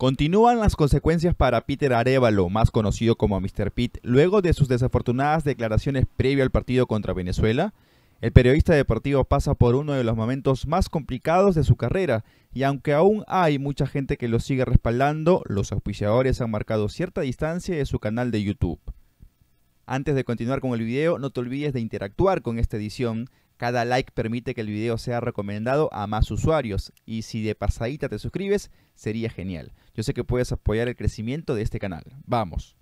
Continúan las consecuencias para Peter Arevalo, más conocido como Mr. Pete, luego de sus desafortunadas declaraciones previo al partido contra Venezuela. El periodista deportivo pasa por uno de los momentos más complicados de su carrera y aunque aún hay mucha gente que lo sigue respaldando, los auspiciadores han marcado cierta distancia de su canal de YouTube. Antes de continuar con el video, no te olvides de interactuar con esta edición cada like permite que el video sea recomendado a más usuarios y si de pasadita te suscribes, sería genial. Yo sé que puedes apoyar el crecimiento de este canal. Vamos.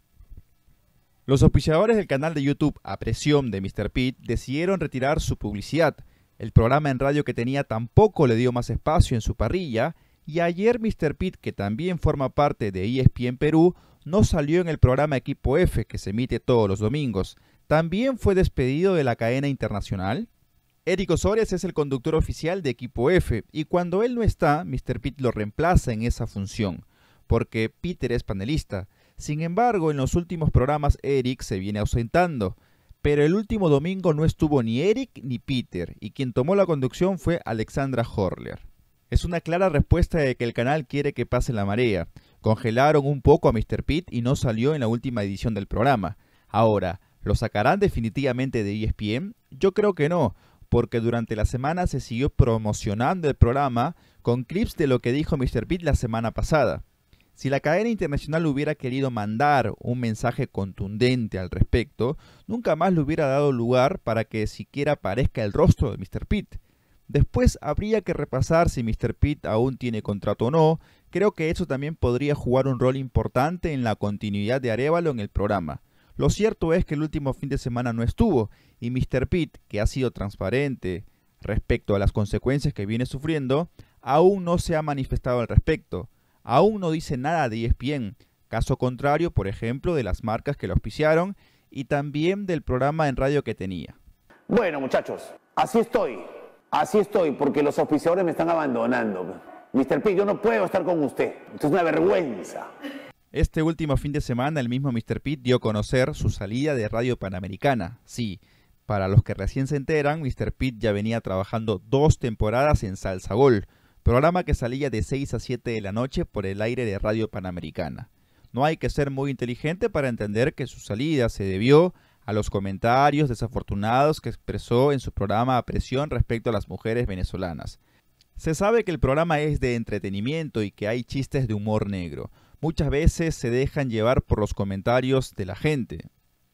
Los auspiciadores del canal de YouTube, a presión de Mr. Pete, decidieron retirar su publicidad. El programa en radio que tenía tampoco le dio más espacio en su parrilla y ayer Mr. Pete, que también forma parte de ESPN Perú, no salió en el programa Equipo F que se emite todos los domingos. También fue despedido de la cadena internacional Eric osorio es el conductor oficial de equipo F y cuando él no está, Mr. Pitt lo reemplaza en esa función, porque Peter es panelista. Sin embargo, en los últimos programas Eric se viene ausentando, pero el último domingo no estuvo ni Eric ni Peter y quien tomó la conducción fue Alexandra Horler. Es una clara respuesta de que el canal quiere que pase la marea. Congelaron un poco a Mr. Pitt y no salió en la última edición del programa. Ahora, ¿lo sacarán definitivamente de ESPN? Yo creo que no, porque durante la semana se siguió promocionando el programa con clips de lo que dijo Mr. Pitt la semana pasada. Si la cadena internacional hubiera querido mandar un mensaje contundente al respecto, nunca más le hubiera dado lugar para que siquiera aparezca el rostro de Mr. Pitt. Después habría que repasar si Mr. Pitt aún tiene contrato o no. Creo que eso también podría jugar un rol importante en la continuidad de Arevalo en el programa. Lo cierto es que el último fin de semana no estuvo y Mr. Pitt, que ha sido transparente respecto a las consecuencias que viene sufriendo, aún no se ha manifestado al respecto. Aún no dice nada de ESPN, caso contrario, por ejemplo, de las marcas que lo auspiciaron y también del programa en radio que tenía. Bueno, muchachos, así estoy. Así estoy, porque los auspiciadores me están abandonando. Mr. Pitt, yo no puedo estar con usted. Esto es una vergüenza. Este último fin de semana el mismo Mr. Pitt dio a conocer su salida de Radio Panamericana. Sí, para los que recién se enteran, Mr. Pitt ya venía trabajando dos temporadas en Salsa Gol, programa que salía de 6 a 7 de la noche por el aire de Radio Panamericana. No hay que ser muy inteligente para entender que su salida se debió a los comentarios desafortunados que expresó en su programa a presión respecto a las mujeres venezolanas. Se sabe que el programa es de entretenimiento y que hay chistes de humor negro. Muchas veces se dejan llevar por los comentarios de la gente.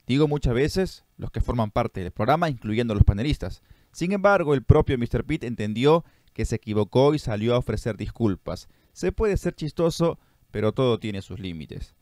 Digo muchas veces los que forman parte del programa, incluyendo los panelistas. Sin embargo, el propio Mr. Pitt entendió que se equivocó y salió a ofrecer disculpas. Se puede ser chistoso, pero todo tiene sus límites.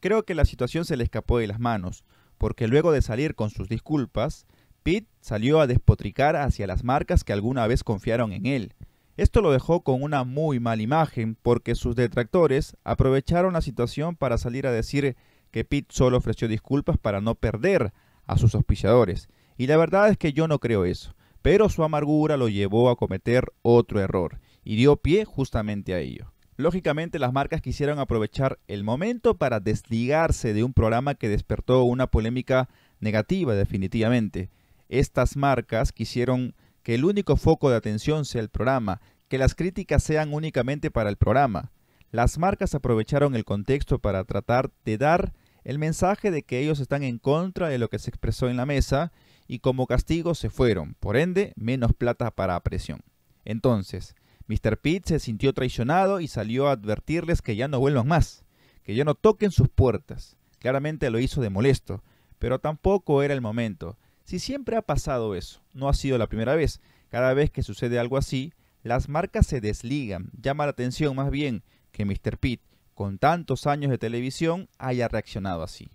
Creo que la situación se le escapó de las manos, porque luego de salir con sus disculpas, Pitt salió a despotricar hacia las marcas que alguna vez confiaron en él esto lo dejó con una muy mala imagen porque sus detractores aprovecharon la situación para salir a decir que Pitt solo ofreció disculpas para no perder a sus auspiciadores. Y la verdad es que yo no creo eso, pero su amargura lo llevó a cometer otro error y dio pie justamente a ello. Lógicamente las marcas quisieron aprovechar el momento para desligarse de un programa que despertó una polémica negativa definitivamente. Estas marcas quisieron que el único foco de atención sea el programa, que las críticas sean únicamente para el programa. Las marcas aprovecharon el contexto para tratar de dar el mensaje de que ellos están en contra de lo que se expresó en la mesa y como castigo se fueron, por ende, menos plata para presión. Entonces, Mr. Pitt se sintió traicionado y salió a advertirles que ya no vuelvan más, que ya no toquen sus puertas. Claramente lo hizo de molesto, pero tampoco era el momento. Si siempre ha pasado eso, no ha sido la primera vez. Cada vez que sucede algo así, las marcas se desligan. Llama la atención más bien que Mr. Pitt, con tantos años de televisión, haya reaccionado así.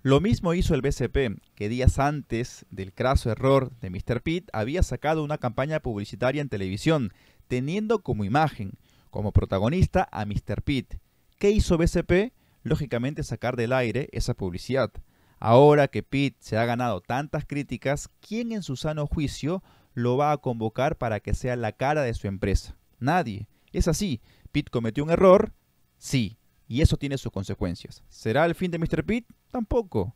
Lo mismo hizo el BCP, que días antes del craso error de Mr. Pitt había sacado una campaña publicitaria en televisión, teniendo como imagen, como protagonista a Mr. Pitt. ¿Qué hizo BCP? Lógicamente sacar del aire esa publicidad. Ahora que Pete se ha ganado tantas críticas, ¿quién en su sano juicio lo va a convocar para que sea la cara de su empresa? Nadie. Es así. ¿Pete cometió un error, sí, y eso tiene sus consecuencias. ¿Será el fin de Mr. Pete? Tampoco.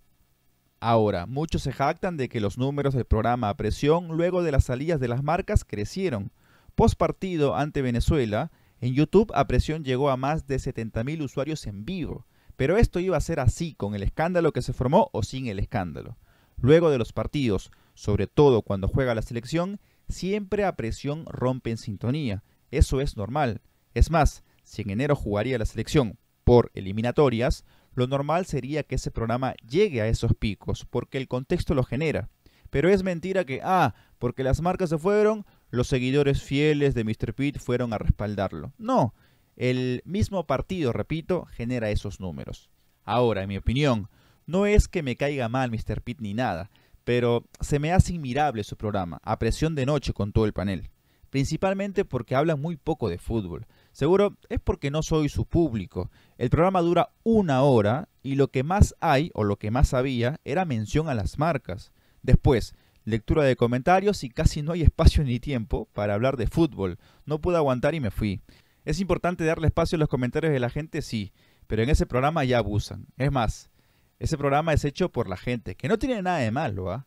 Ahora, muchos se jactan de que los números del programa a presión luego de las salidas de las marcas crecieron. Post partido ante Venezuela, en YouTube a presión llegó a más de 70.000 usuarios en vivo. Pero esto iba a ser así, con el escándalo que se formó o sin el escándalo. Luego de los partidos, sobre todo cuando juega la selección, siempre a presión rompen sintonía. Eso es normal. Es más, si en enero jugaría la selección por eliminatorias, lo normal sería que ese programa llegue a esos picos, porque el contexto lo genera. Pero es mentira que, ah, porque las marcas se fueron, los seguidores fieles de Mr. Pitt fueron a respaldarlo. No, el mismo partido, repito, genera esos números. Ahora, en mi opinión, no es que me caiga mal Mr. Pitt ni nada, pero se me hace inmirable su programa, a presión de noche con todo el panel. Principalmente porque habla muy poco de fútbol. Seguro es porque no soy su público. El programa dura una hora y lo que más hay o lo que más había era mención a las marcas. Después, lectura de comentarios y casi no hay espacio ni tiempo para hablar de fútbol. No pude aguantar y me fui. ¿Es importante darle espacio a los comentarios de la gente? Sí, pero en ese programa ya abusan. Es más, ese programa es hecho por la gente, que no tiene nada de malo, ¿ah?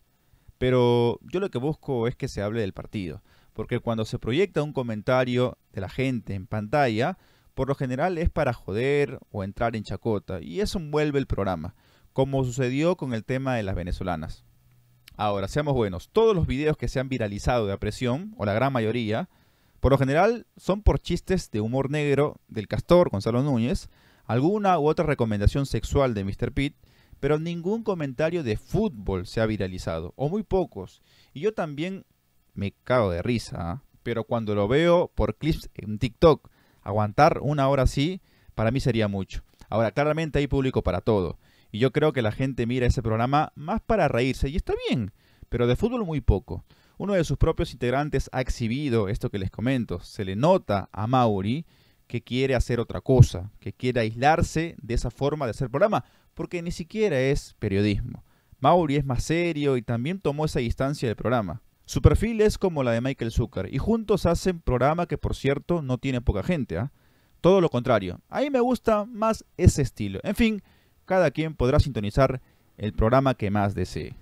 Pero yo lo que busco es que se hable del partido, porque cuando se proyecta un comentario de la gente en pantalla, por lo general es para joder o entrar en chacota, y eso envuelve el programa, como sucedió con el tema de las venezolanas. Ahora, seamos buenos, todos los videos que se han viralizado de apresión, o la gran mayoría, por lo general son por chistes de humor negro del castor Gonzalo Núñez, alguna u otra recomendación sexual de Mr. Pitt, pero ningún comentario de fútbol se ha viralizado, o muy pocos. Y yo también me cago de risa, ¿ah? pero cuando lo veo por clips en TikTok, aguantar una hora así, para mí sería mucho. Ahora, claramente hay público para todo, y yo creo que la gente mira ese programa más para reírse, y está bien, pero de fútbol muy poco. Uno de sus propios integrantes ha exhibido esto que les comento. Se le nota a Mauri que quiere hacer otra cosa, que quiere aislarse de esa forma de hacer programa, porque ni siquiera es periodismo. Mauri es más serio y también tomó esa distancia del programa. Su perfil es como la de Michael Zucker y juntos hacen programa que por cierto no tiene poca gente. ¿ah? Todo lo contrario, a mí me gusta más ese estilo. En fin, cada quien podrá sintonizar el programa que más desee.